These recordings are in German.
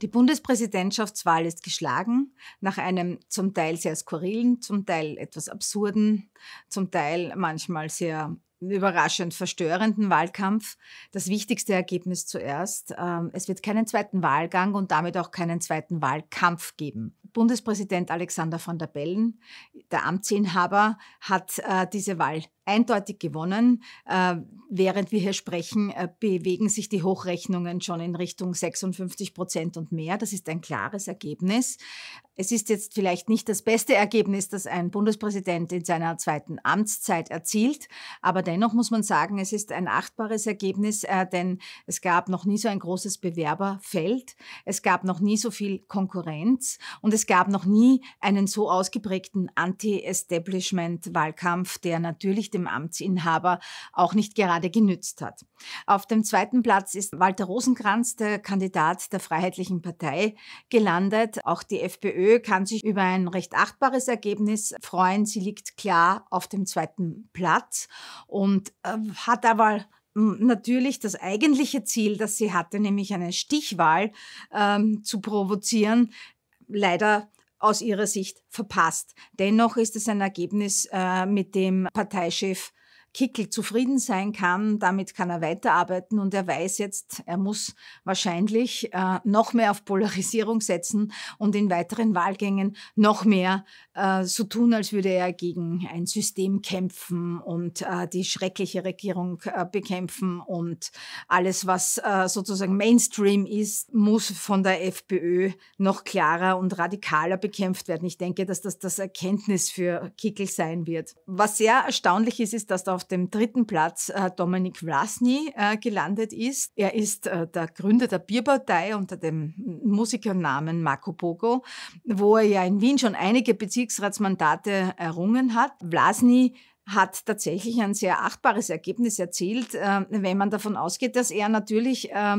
Die Bundespräsidentschaftswahl ist geschlagen nach einem zum Teil sehr skurrilen, zum Teil etwas absurden, zum Teil manchmal sehr überraschend verstörenden Wahlkampf. Das wichtigste Ergebnis zuerst. Ähm, es wird keinen zweiten Wahlgang und damit auch keinen zweiten Wahlkampf geben. Bundespräsident Alexander von der Bellen, der Amtsinhaber, hat äh, diese Wahl eindeutig gewonnen. Äh, während wir hier sprechen, äh, bewegen sich die Hochrechnungen schon in Richtung 56 Prozent und mehr. Das ist ein klares Ergebnis. Es ist jetzt vielleicht nicht das beste Ergebnis, das ein Bundespräsident in seiner zweiten Amtszeit erzielt, aber dennoch muss man sagen, es ist ein achtbares Ergebnis, äh, denn es gab noch nie so ein großes Bewerberfeld, es gab noch nie so viel Konkurrenz und es es gab noch nie einen so ausgeprägten Anti-Establishment-Wahlkampf, der natürlich dem Amtsinhaber auch nicht gerade genützt hat. Auf dem zweiten Platz ist Walter Rosenkranz, der Kandidat der Freiheitlichen Partei, gelandet. Auch die FPÖ kann sich über ein recht achtbares Ergebnis freuen. Sie liegt klar auf dem zweiten Platz und äh, hat aber hm, natürlich das eigentliche Ziel, das sie hatte, nämlich eine Stichwahl ähm, zu provozieren, leider aus ihrer Sicht verpasst. Dennoch ist es ein Ergebnis, äh, mit dem Parteichef Kickel zufrieden sein kann, damit kann er weiterarbeiten und er weiß jetzt, er muss wahrscheinlich äh, noch mehr auf Polarisierung setzen und in weiteren Wahlgängen noch mehr äh, so tun, als würde er gegen ein System kämpfen und äh, die schreckliche Regierung äh, bekämpfen und alles, was äh, sozusagen Mainstream ist, muss von der FPÖ noch klarer und radikaler bekämpft werden. Ich denke, dass das das Erkenntnis für Kickel sein wird. Was sehr erstaunlich ist, ist, dass da auf dem dritten Platz äh, Dominik Vlasny äh, gelandet ist. Er ist äh, der Gründer der Bierpartei unter dem Musikernamen Marco Pogo, wo er ja in Wien schon einige Bezirksratsmandate errungen hat. Vlasny hat tatsächlich ein sehr achtbares Ergebnis erzielt, äh, wenn man davon ausgeht, dass er natürlich äh,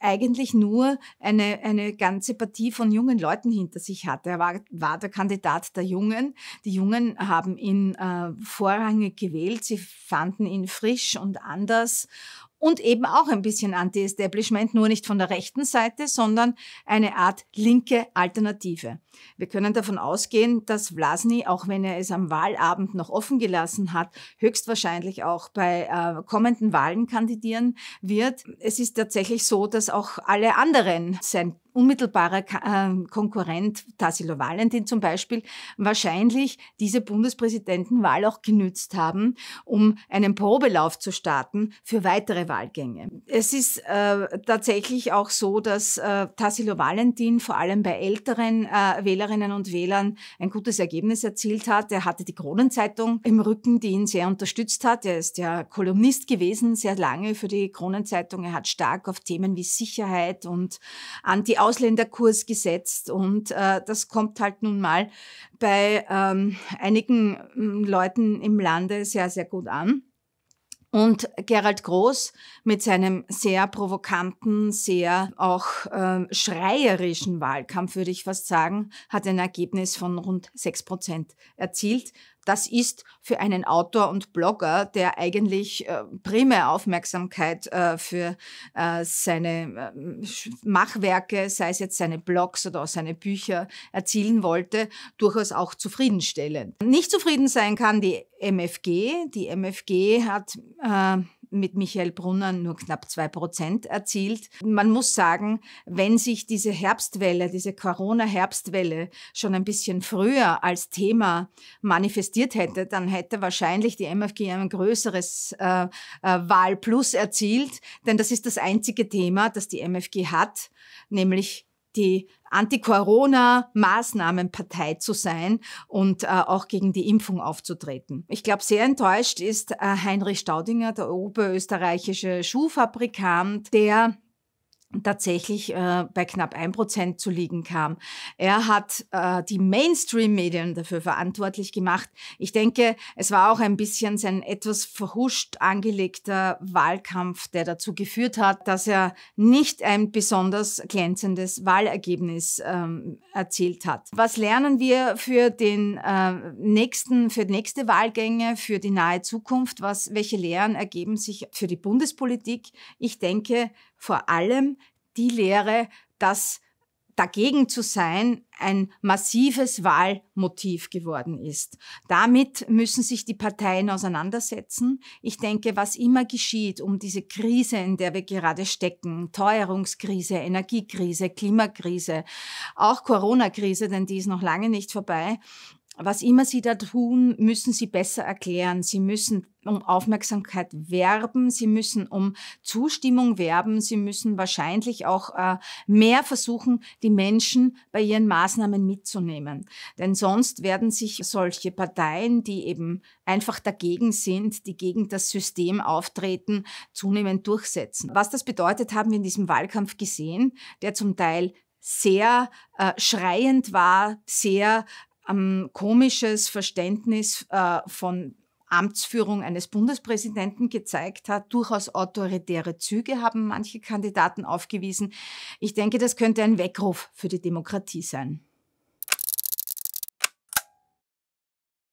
eigentlich nur eine, eine ganze Partie von jungen Leuten hinter sich hatte. Er war, war der Kandidat der Jungen. Die Jungen haben ihn äh, vorrangig gewählt. Sie fanden ihn frisch und anders und eben auch ein bisschen Anti-Establishment, nur nicht von der rechten Seite, sondern eine Art linke Alternative. Wir können davon ausgehen, dass Vlasny, auch wenn er es am Wahlabend noch offen gelassen hat, höchstwahrscheinlich auch bei äh, kommenden Wahlen kandidieren wird. Es ist tatsächlich so, dass auch alle anderen sein unmittelbarer ähm, Konkurrent Tassilo Valentin zum Beispiel wahrscheinlich diese Bundespräsidentenwahl auch genützt haben, um einen Probelauf zu starten für weitere Wahlgänge. Es ist äh, tatsächlich auch so, dass äh, Tassilo Valentin vor allem bei älteren äh, Wählerinnen und Wählern ein gutes Ergebnis erzielt hat. Er hatte die Kronenzeitung im Rücken, die ihn sehr unterstützt hat. Er ist ja Kolumnist gewesen, sehr lange für die Kronenzeitung. Er hat stark auf Themen wie Sicherheit und anti Ausländerkurs gesetzt und äh, das kommt halt nun mal bei ähm, einigen mm, Leuten im Lande sehr, sehr gut an. Und Gerald Groß mit seinem sehr provokanten, sehr auch äh, schreierischen Wahlkampf, würde ich fast sagen, hat ein Ergebnis von rund 6 Prozent erzielt, das ist für einen Autor und Blogger, der eigentlich äh, primär Aufmerksamkeit äh, für äh, seine äh, Machwerke, sei es jetzt seine Blogs oder auch seine Bücher, erzielen wollte, durchaus auch zufriedenstellend. Nicht zufrieden sein kann die MFG. Die MFG hat äh, mit Michael Brunner nur knapp zwei Prozent erzielt. Man muss sagen, wenn sich diese Herbstwelle, diese Corona-Herbstwelle schon ein bisschen früher als Thema manifestiert hätte, dann hätte wahrscheinlich die MFG ein größeres äh, äh, Wahlplus erzielt, denn das ist das einzige Thema, das die MFG hat, nämlich die Anti-Corona-Maßnahmenpartei zu sein und äh, auch gegen die Impfung aufzutreten. Ich glaube, sehr enttäuscht ist äh, Heinrich Staudinger, der oberösterreichische Schuhfabrikant, der tatsächlich äh, bei knapp ein Prozent zu liegen kam. Er hat äh, die Mainstream-Medien dafür verantwortlich gemacht. Ich denke, es war auch ein bisschen sein etwas verhuscht angelegter Wahlkampf, der dazu geführt hat, dass er nicht ein besonders glänzendes Wahlergebnis ähm, erzielt hat. Was lernen wir für den äh, nächsten, für nächste Wahlgänge, für die nahe Zukunft? Was, welche Lehren ergeben sich für die Bundespolitik? Ich denke vor allem, die Lehre, dass dagegen zu sein ein massives Wahlmotiv geworden ist. Damit müssen sich die Parteien auseinandersetzen. Ich denke, was immer geschieht, um diese Krise, in der wir gerade stecken, Teuerungskrise, Energiekrise, Klimakrise, auch Corona-Krise, denn die ist noch lange nicht vorbei, was immer Sie da tun, müssen Sie besser erklären. Sie müssen um Aufmerksamkeit werben, Sie müssen um Zustimmung werben, Sie müssen wahrscheinlich auch äh, mehr versuchen, die Menschen bei ihren Maßnahmen mitzunehmen. Denn sonst werden sich solche Parteien, die eben einfach dagegen sind, die gegen das System auftreten, zunehmend durchsetzen. Was das bedeutet, haben wir in diesem Wahlkampf gesehen, der zum Teil sehr äh, schreiend war, sehr ähm, komisches Verständnis äh, von Amtsführung eines Bundespräsidenten gezeigt hat. Durchaus autoritäre Züge haben manche Kandidaten aufgewiesen. Ich denke, das könnte ein Weckruf für die Demokratie sein.